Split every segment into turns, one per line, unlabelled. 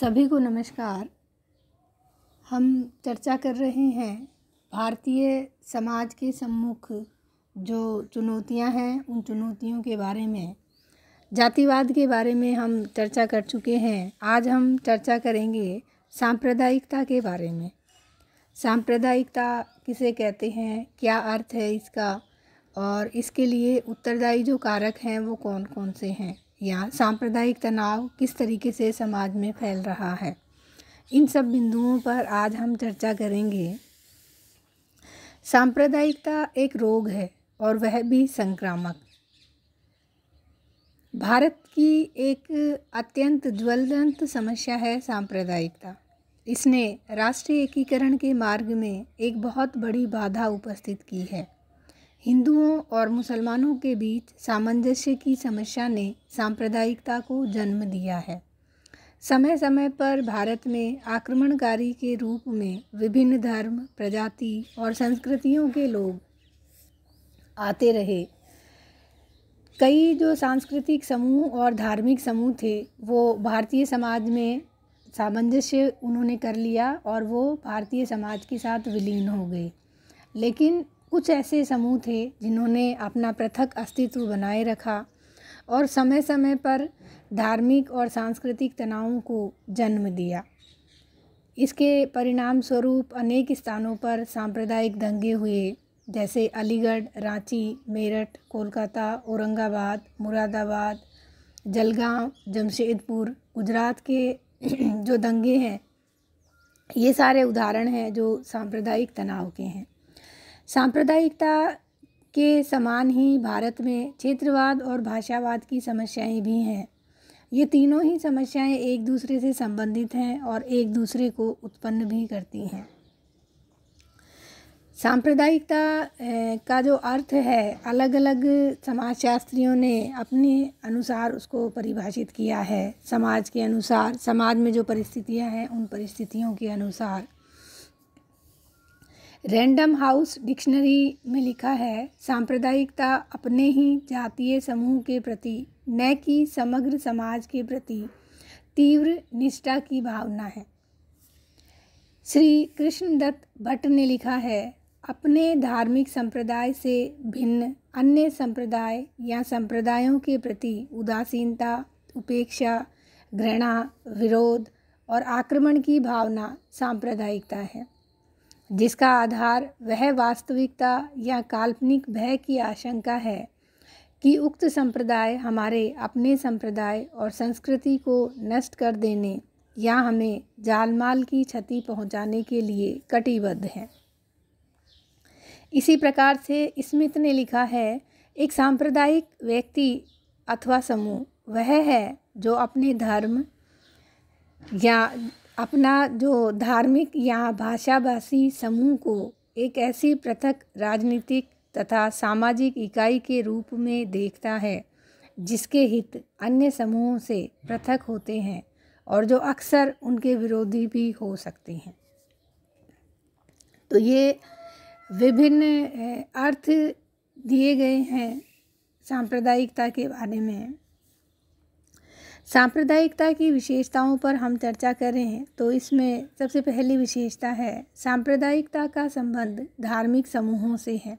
सभी को नमस्कार हम चर्चा कर रहे हैं भारतीय समाज के सम्मुख जो चुनौतियां हैं उन चुनौतियों के बारे में जातिवाद के बारे में हम चर्चा कर चुके हैं आज हम चर्चा करेंगे सांप्रदायिकता के बारे में सांप्रदायिकता किसे कहते हैं क्या अर्थ है इसका और इसके लिए उत्तरदायी जो कारक हैं वो कौन कौन से हैं या सांप्रदायिक तनाव किस तरीके से समाज में फैल रहा है इन सब बिंदुओं पर आज हम चर्चा करेंगे सांप्रदायिकता एक रोग है और वह भी संक्रामक भारत की एक अत्यंत ज्वलंत समस्या है सांप्रदायिकता इसने राष्ट्रीय एकीकरण के मार्ग में एक बहुत बड़ी बाधा उपस्थित की है हिंदुओं और मुसलमानों के बीच सामंजस्य की समस्या ने सांप्रदायिकता को जन्म दिया है समय समय पर भारत में आक्रमणकारी के रूप में विभिन्न धर्म प्रजाति और संस्कृतियों के लोग आते रहे कई जो सांस्कृतिक समूह और धार्मिक समूह थे वो भारतीय समाज में सामंजस्य उन्होंने कर लिया और वो भारतीय समाज के साथ विलीन हो गए लेकिन कुछ ऐसे समूह थे जिन्होंने अपना पृथक अस्तित्व बनाए रखा और समय समय पर धार्मिक और सांस्कृतिक तनावों को जन्म दिया इसके परिणाम स्वरूप अनेक स्थानों पर सांप्रदायिक दंगे हुए जैसे अलीगढ़ रांची मेरठ कोलकाता औरंगाबाद मुरादाबाद जलगांव, जमशेदपुर गुजरात के जो दंगे हैं ये सारे उदाहरण हैं जो सांप्रदायिक तनाव के हैं सांप्रदायिकता के समान ही भारत में क्षेत्रवाद और भाषावाद की समस्याएं भी हैं ये तीनों ही समस्याएं एक दूसरे से संबंधित हैं और एक दूसरे को उत्पन्न भी करती हैं सांप्रदायिकता का जो अर्थ है अलग अलग समाजशास्त्रियों ने अपने अनुसार उसको परिभाषित किया है समाज के अनुसार समाज में जो परिस्थितियां हैं उन परिस्थितियों के अनुसार रैंडम हाउस डिक्शनरी में लिखा है सांप्रदायिकता अपने ही जातीय समूह के प्रति न कि समग्र समाज के प्रति तीव्र निष्ठा की भावना है श्री कृष्णदत्त भट्ट ने लिखा है अपने धार्मिक संप्रदाय से भिन्न अन्य संप्रदाय या संप्रदायों के प्रति उदासीनता उपेक्षा घृणा विरोध और आक्रमण की भावना सांप्रदायिकता है जिसका आधार वह वास्तविकता या काल्पनिक भय की आशंका है कि उक्त संप्रदाय हमारे अपने संप्रदाय और संस्कृति को नष्ट कर देने या हमें जालमाल की क्षति पहुंचाने के लिए कटिबद्ध हैं इसी प्रकार से स्मिथ ने लिखा है एक सांप्रदायिक व्यक्ति अथवा समूह वह है जो अपने धर्म या अपना जो धार्मिक या भाषाभाषी समूह को एक ऐसी पृथक राजनीतिक तथा सामाजिक इकाई के रूप में देखता है जिसके हित अन्य समूहों से पृथक होते हैं और जो अक्सर उनके विरोधी भी हो सकते हैं तो ये विभिन्न अर्थ दिए गए हैं सांप्रदायिकता के बारे में सांप्रदायिकता की विशेषताओं पर हम चर्चा कर रहे हैं तो इसमें सबसे पहली विशेषता है सांप्रदायिकता का संबंध धार्मिक समूहों से है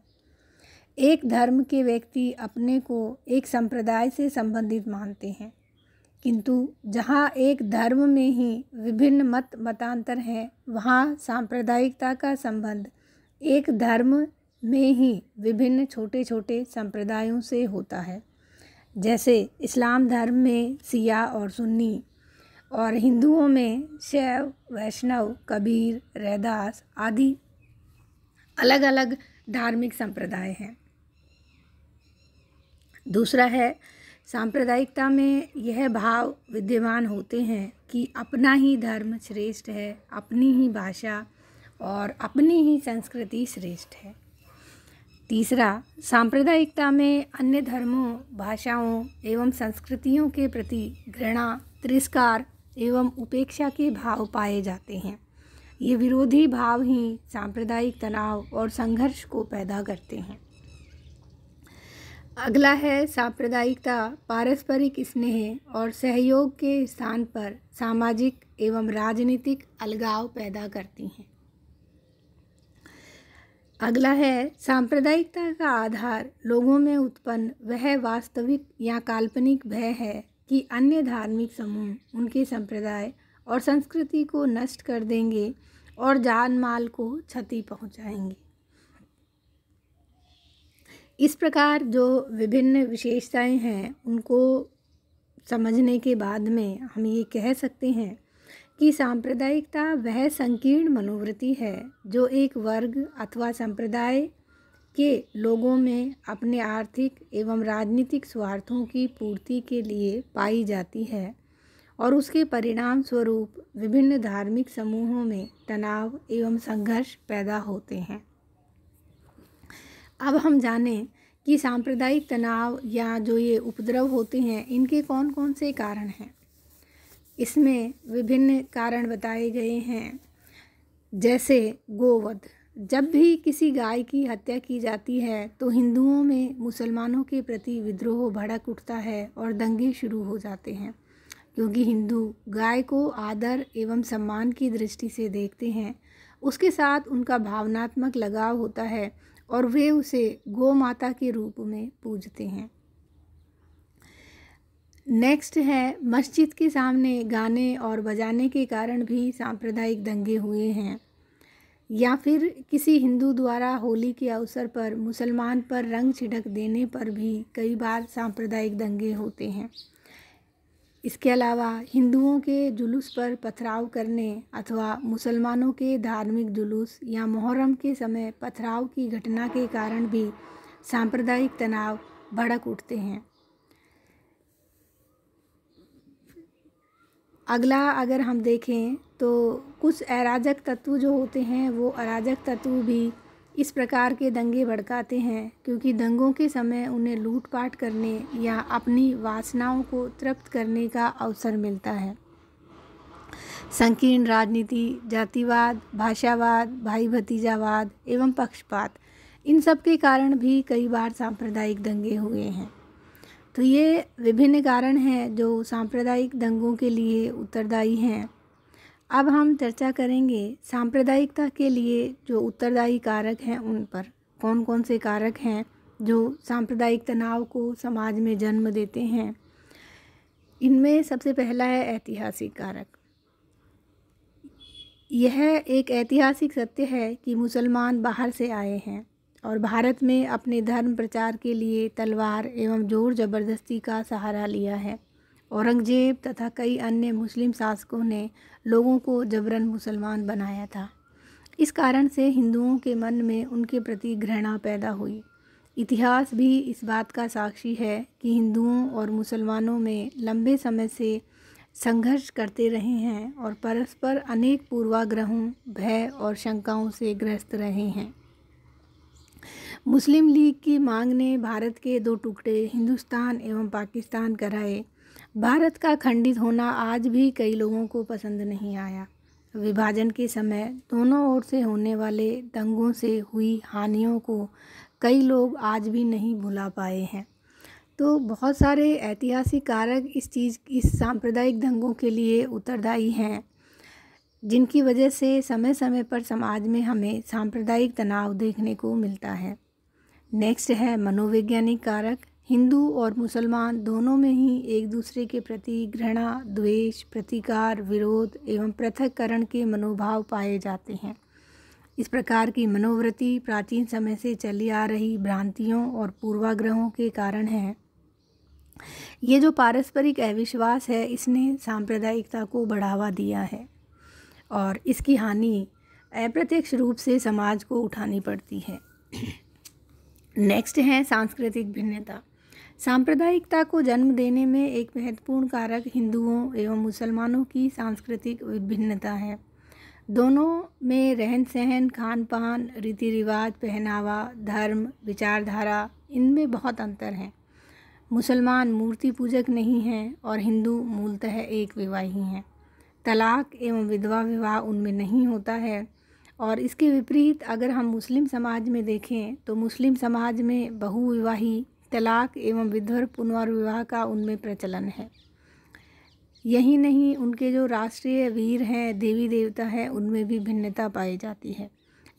एक धर्म के व्यक्ति अपने को एक संप्रदाय से संबंधित मानते हैं किंतु जहाँ एक धर्म में ही विभिन्न मत मतांतर हैं वहाँ सांप्रदायिकता का संबंध एक धर्म में ही विभिन्न छोटे छोटे संप्रदायों से होता है जैसे इस्लाम धर्म में सिया और सुन्नी और हिंदुओं में शैव वैष्णव कबीर रैदास आदि अलग अलग धार्मिक संप्रदाय हैं दूसरा है सांप्रदायिकता में यह भाव विद्यमान होते हैं कि अपना ही धर्म श्रेष्ठ है अपनी ही भाषा और अपनी ही संस्कृति श्रेष्ठ है तीसरा सांप्रदायिकता में अन्य धर्मों भाषाओं एवं संस्कृतियों के प्रति घृणा तिरस्कार एवं उपेक्षा के भाव पाए जाते हैं ये विरोधी भाव ही सांप्रदायिक तनाव और संघर्ष को पैदा करते हैं अगला है सांप्रदायिकता पारस्परिक स्नेह और सहयोग के स्थान पर सामाजिक एवं राजनीतिक अलगाव पैदा करती हैं अगला है सांप्रदायिकता का आधार लोगों में उत्पन्न वह वास्तविक या काल्पनिक भय है कि अन्य धार्मिक समूह उनके संप्रदाय और संस्कृति को नष्ट कर देंगे और जान माल को क्षति पहुंचाएंगे इस प्रकार जो विभिन्न विशेषताएं हैं उनको समझने के बाद में हम ये कह सकते हैं कि सांप्रदायिकता वह संकीर्ण मनोवृत्ति है जो एक वर्ग अथवा संप्रदाय के लोगों में अपने आर्थिक एवं राजनीतिक स्वार्थों की पूर्ति के लिए पाई जाती है और उसके परिणाम स्वरूप विभिन्न धार्मिक समूहों में तनाव एवं संघर्ष पैदा होते हैं अब हम जानें कि सांप्रदायिक तनाव या जो ये उपद्रव होते हैं इनके कौन कौन से कारण हैं इसमें विभिन्न कारण बताए गए हैं जैसे गोवध जब भी किसी गाय की हत्या की जाती है तो हिंदुओं में मुसलमानों के प्रति विद्रोह भड़क उठता है और दंगे शुरू हो जाते हैं क्योंकि हिंदू गाय को आदर एवं सम्मान की दृष्टि से देखते हैं उसके साथ उनका भावनात्मक लगाव होता है और वे उसे गौ माता के रूप में पूजते हैं नेक्स्ट है मस्जिद के सामने गाने और बजाने के कारण भी सांप्रदायिक दंगे हुए हैं या फिर किसी हिंदू द्वारा होली के अवसर पर मुसलमान पर रंग छिड़क देने पर भी कई बार सांप्रदायिक दंगे होते हैं इसके अलावा हिंदुओं के जुलूस पर पथराव करने अथवा मुसलमानों के धार्मिक जुलूस या मुहर्रम के समय पथराव की घटना के कारण भी सांप्रदायिक तनाव भड़क उठते हैं अगला अगर हम देखें तो कुछ अराजक तत्व जो होते हैं वो अराजक तत्व भी इस प्रकार के दंगे भड़काते हैं क्योंकि दंगों के समय उन्हें लूटपाट करने या अपनी वासनाओं को तृप्त करने का अवसर मिलता है संकीर्ण राजनीति जातिवाद भाषावाद भाई भतीजावाद एवं पक्षपात इन सब के कारण भी कई बार सांप्रदायिक दंगे हुए हैं तो ये विभिन्न कारण हैं जो सांप्रदायिक दंगों के लिए उत्तरदायी हैं अब हम चर्चा करेंगे सांप्रदायिकता के लिए जो उत्तरदायी कारक हैं उन पर कौन कौन से कारक हैं जो सांप्रदायिक तनाव को समाज में जन्म देते हैं इनमें सबसे पहला है ऐतिहासिक कारक यह एक ऐतिहासिक सत्य है कि मुसलमान बाहर से आए हैं और भारत में अपने धर्म प्रचार के लिए तलवार एवं जोर जबरदस्ती का सहारा लिया है औरंगजेब तथा कई अन्य मुस्लिम शासकों ने लोगों को जबरन मुसलमान बनाया था इस कारण से हिंदुओं के मन में उनके प्रति घृणा पैदा हुई इतिहास भी इस बात का साक्षी है कि हिंदुओं और मुसलमानों में लंबे समय से संघर्ष करते रहे हैं और परस्पर अनेक पूर्वाग्रहों भय और शंकाओं से ग्रस्त रहे हैं मुस्लिम लीग की मांग ने भारत के दो टुकड़े हिंदुस्तान एवं पाकिस्तान कराए भारत का खंडित होना आज भी कई लोगों को पसंद नहीं आया विभाजन के समय दोनों ओर से होने वाले दंगों से हुई हानियों को कई लोग आज भी नहीं भुला पाए हैं तो बहुत सारे ऐतिहासिक कारक इस चीज़ इस सांप्रदायिक दंगों के लिए उत्तरदायी हैं जिनकी वजह से समय समय पर समाज में हमें सांप्रदायिक तनाव देखने को मिलता है नेक्स्ट है मनोवैज्ञानिक कारक हिंदू और मुसलमान दोनों में ही एक दूसरे के प्रति घृणा द्वेष प्रतिकार विरोध एवं पृथककरण के मनोभाव पाए जाते हैं इस प्रकार की मनोवृत्ति प्राचीन समय से चली आ रही भ्रांतियों और पूर्वाग्रहों के कारण है ये जो पारस्परिक अविश्वास है इसने सांप्रदायिकता को बढ़ावा दिया है और इसकी हानि अप्रत्यक्ष रूप से समाज को उठानी पड़ती है नेक्स्ट है सांस्कृतिक भिन्नता सांप्रदायिकता को जन्म देने में एक महत्वपूर्ण कारक हिंदुओं एवं मुसलमानों की सांस्कृतिक भिन्नता है दोनों में रहन सहन खान पान रीति रिवाज पहनावा धर्म विचारधारा इनमें बहुत अंतर हैं मुसलमान मूर्ति पूजक नहीं हैं और हिंदू मूलतः एक विवाही हैं तलाक एवं विधवा विवाह उनमें नहीं होता है और इसके विपरीत अगर हम मुस्लिम समाज में देखें तो मुस्लिम समाज में बहुविवाही तलाक एवं विधवर पुनर्विवाह का उनमें प्रचलन है यही नहीं उनके जो राष्ट्रीय वीर हैं देवी देवता हैं उनमें भी भिन्नता पाई जाती है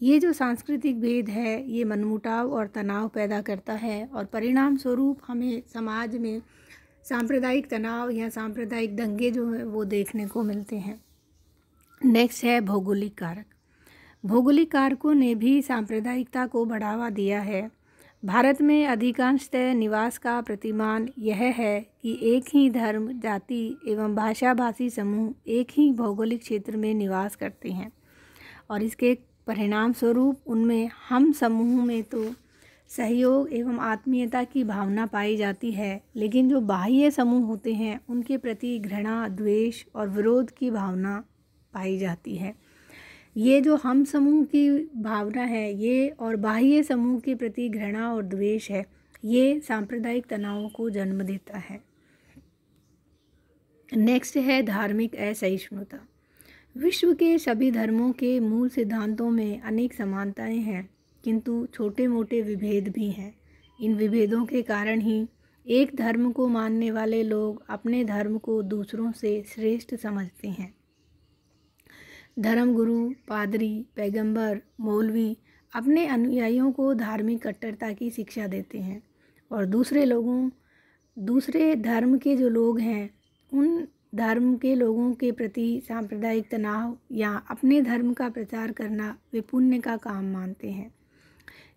ये जो सांस्कृतिक भेद है ये मनमुटाव और तनाव पैदा करता है और परिणाम स्वरूप हमें समाज में सांप्रदायिक तनाव या सांप्रदायिक दंगे जो है वो देखने को मिलते हैं नेक्स्ट है भौगोलिक कारक भौगोलिक कारकों ने भी सांप्रदायिकता को बढ़ावा दिया है भारत में अधिकांशतः निवास का प्रतिमान यह है कि एक ही धर्म जाति एवं भाषा भाषी समूह एक ही भौगोलिक क्षेत्र में निवास करते हैं और इसके परिणाम स्वरूप उनमें हम समूह में तो सहयोग एवं आत्मीयता की भावना पाई जाती है लेकिन जो बाह्य समूह होते हैं उनके प्रति घृणा द्वेष और विरोध की भावना पाई जाती है ये जो हम समूह की भावना है ये और बाह्य समूह के प्रति घृणा और द्वेष है ये सांप्रदायिक तनावों को जन्म देता है नेक्स्ट है धार्मिक असहिष्णुता विश्व के सभी धर्मों के मूल सिद्धांतों में अनेक समानताएं हैं किंतु छोटे मोटे विभेद भी हैं इन विभेदों के कारण ही एक धर्म को मानने वाले लोग अपने धर्म को दूसरों से श्रेष्ठ समझते हैं धर्मगुरु पादरी पैगंबर मौलवी अपने अनुयायियों को धार्मिक कट्टरता की शिक्षा देते हैं और दूसरे लोगों दूसरे धर्म के जो लोग हैं उन धर्म के लोगों के प्रति सांप्रदायिक तनाव या अपने धर्म का प्रचार करना वे पुण्य का काम मानते हैं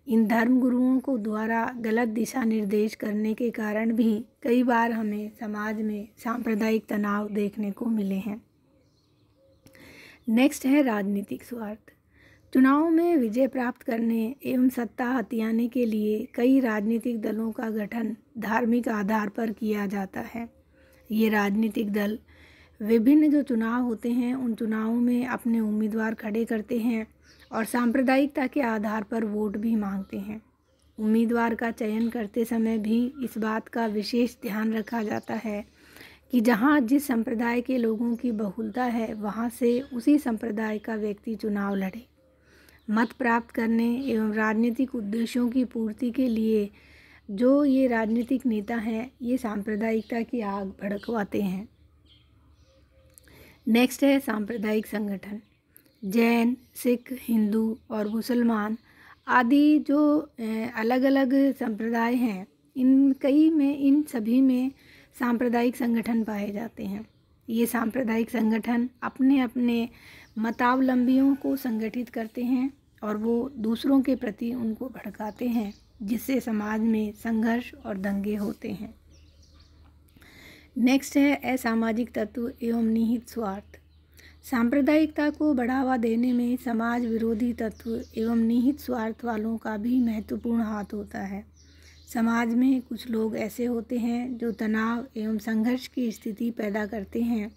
इन धर्म गुरुओं को द्वारा गलत दिशा निर्देश करने के कारण भी कई बार हमें समाज में सांप्रदायिक तनाव देखने को मिले हैं नेक्स्ट है राजनीतिक स्वार्थ चुनाव में विजय प्राप्त करने एवं सत्ता हथियाने के लिए कई राजनीतिक दलों का गठन धार्मिक आधार पर किया जाता है ये राजनीतिक दल विभिन्न जो चुनाव होते हैं उन चुनावों में अपने उम्मीदवार खड़े करते हैं और सांप्रदायिकता के आधार पर वोट भी मांगते हैं उम्मीदवार का चयन करते समय भी इस बात का विशेष ध्यान रखा जाता है कि जहाँ जिस संप्रदाय के लोगों की बहुलता है वहाँ से उसी संप्रदाय का व्यक्ति चुनाव लड़े मत प्राप्त करने एवं राजनीतिक उद्देश्यों की पूर्ति के लिए जो ये राजनीतिक नेता हैं ये सांप्रदायिकता की आग भड़कवाते हैं नेक्स्ट है सांप्रदायिक संगठन जैन सिख हिंदू और मुसलमान आदि जो अलग अलग संप्रदाय हैं इन कई में इन सभी में सांप्रदायिक संगठन पाए जाते हैं ये सांप्रदायिक संगठन अपने अपने मतावलंबियों को संगठित करते हैं और वो दूसरों के प्रति उनको भड़काते हैं जिससे समाज में संघर्ष और दंगे होते हैं नेक्स्ट है असामाजिक तत्व एवं निहित स्वार्थ सांप्रदायिकता को बढ़ावा देने में समाज विरोधी तत्व एवं निहित स्वार्थ वालों का भी महत्वपूर्ण हाथ होता है समाज में कुछ लोग ऐसे होते हैं जो तनाव एवं संघर्ष की स्थिति पैदा करते हैं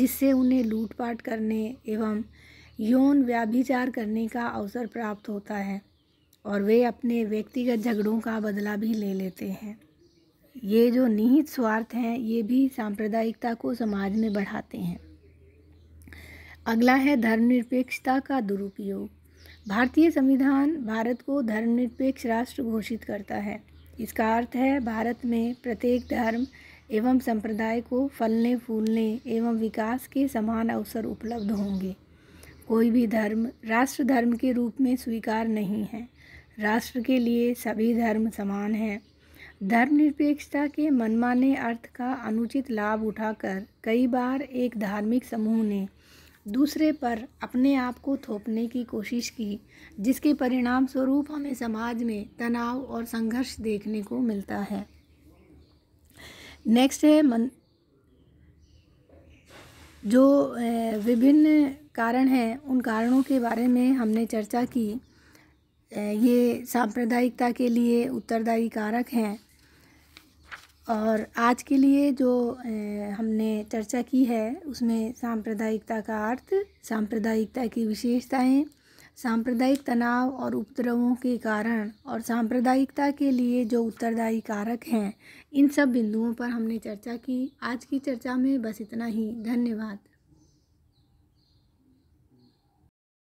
जिससे उन्हें लूटपाट करने एवं यौन व्याभिचार करने का अवसर प्राप्त होता है और वे अपने व्यक्तिगत झगड़ों का बदला भी ले लेते हैं ये जो निहित स्वार्थ हैं ये भी सांप्रदायिकता को समाज में बढ़ाते हैं अगला है धर्मनिरपेक्षता का दुरुपयोग भारतीय संविधान भारत को धर्मनिरपेक्ष राष्ट्र घोषित करता है इसका अर्थ है भारत में प्रत्येक धर्म एवं संप्रदाय को फलने फूलने एवं विकास के समान अवसर उपलब्ध होंगे कोई भी धर्म राष्ट्र धर्म के रूप में स्वीकार नहीं है राष्ट्र के लिए सभी धर्म समान हैं धर्मनिरपेक्षता के मनमाने अर्थ का अनुचित लाभ उठाकर कई बार एक धार्मिक समूह ने दूसरे पर अपने आप को थोपने की कोशिश की जिसके परिणाम स्वरूप हमें समाज में तनाव और संघर्ष देखने को मिलता है नेक्स्ट है मन जो विभिन्न कारण हैं उन कारणों के बारे में हमने चर्चा की ये सांप्रदायिकता के लिए उत्तरदायी कारक हैं और आज के लिए जो हमने चर्चा की है उसमें सांप्रदायिकता का अर्थ सांप्रदायिकता की विशेषताएं सांप्रदायिक तनाव और उपद्रवों के कारण और सांप्रदायिकता के लिए जो उत्तरदायी कारक हैं इन सब बिंदुओं पर हमने चर्चा की आज की चर्चा में बस इतना ही धन्यवाद